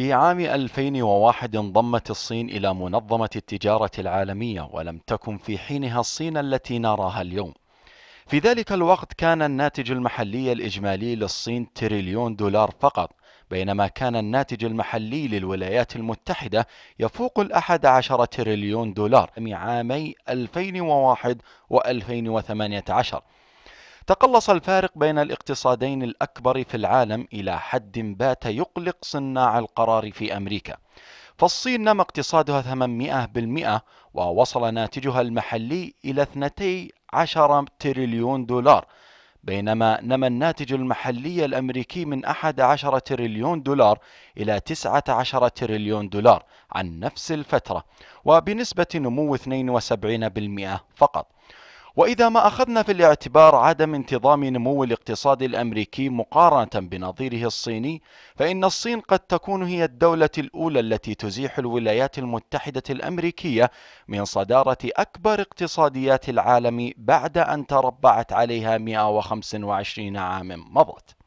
في عام 2001 انضمت الصين إلى منظمة التجارة العالمية ولم تكن في حينها الصين التي نراها اليوم في ذلك الوقت كان الناتج المحلي الإجمالي للصين تريليون دولار فقط بينما كان الناتج المحلي للولايات المتحدة يفوق الأحد عشر تريليون دولار عامي 2001 و 2018 تقلص الفارق بين الاقتصادين الأكبر في العالم إلى حد بات يقلق صناع القرار في أمريكا فالصين نمى اقتصادها 800% ووصل ناتجها المحلي إلى 12 تريليون دولار بينما نمى الناتج المحلي الأمريكي من 11 تريليون دولار إلى 19 تريليون دولار عن نفس الفترة وبنسبة نمو 72% فقط وإذا ما أخذنا في الاعتبار عدم انتظام نمو الاقتصاد الأمريكي مقارنة بنظيره الصيني فإن الصين قد تكون هي الدولة الأولى التي تزيح الولايات المتحدة الأمريكية من صدارة أكبر اقتصاديات العالم بعد أن تربعت عليها 125 عاما مضت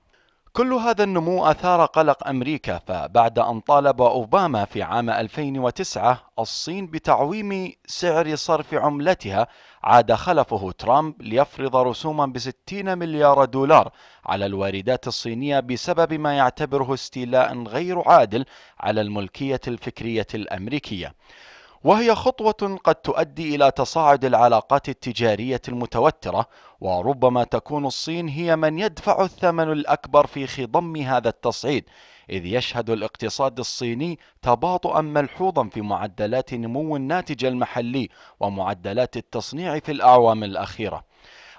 كل هذا النمو أثار قلق أمريكا فبعد أن طالب أوباما في عام 2009 الصين بتعويم سعر صرف عملتها عاد خلفه ترامب ليفرض رسوما ب 60 مليار دولار على الواردات الصينية بسبب ما يعتبره استيلاء غير عادل على الملكية الفكرية الأمريكية وهي خطوة قد تؤدي إلى تصاعد العلاقات التجارية المتوترة وربما تكون الصين هي من يدفع الثمن الأكبر في خضم هذا التصعيد إذ يشهد الاقتصاد الصيني تباطؤا ملحوظا في معدلات نمو الناتج المحلي ومعدلات التصنيع في الأعوام الأخيرة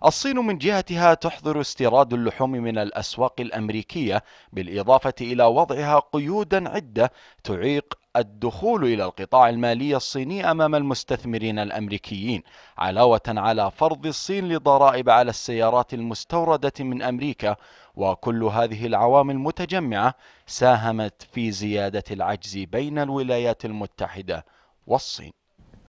الصين من جهتها تحظر استيراد اللحوم من الأسواق الأمريكية بالإضافة إلى وضعها قيودا عدة تعيق الدخول إلى القطاع المالي الصيني أمام المستثمرين الأمريكيين علاوة على فرض الصين لضرائب على السيارات المستوردة من أمريكا وكل هذه العوامل متجمعة ساهمت في زيادة العجز بين الولايات المتحدة والصين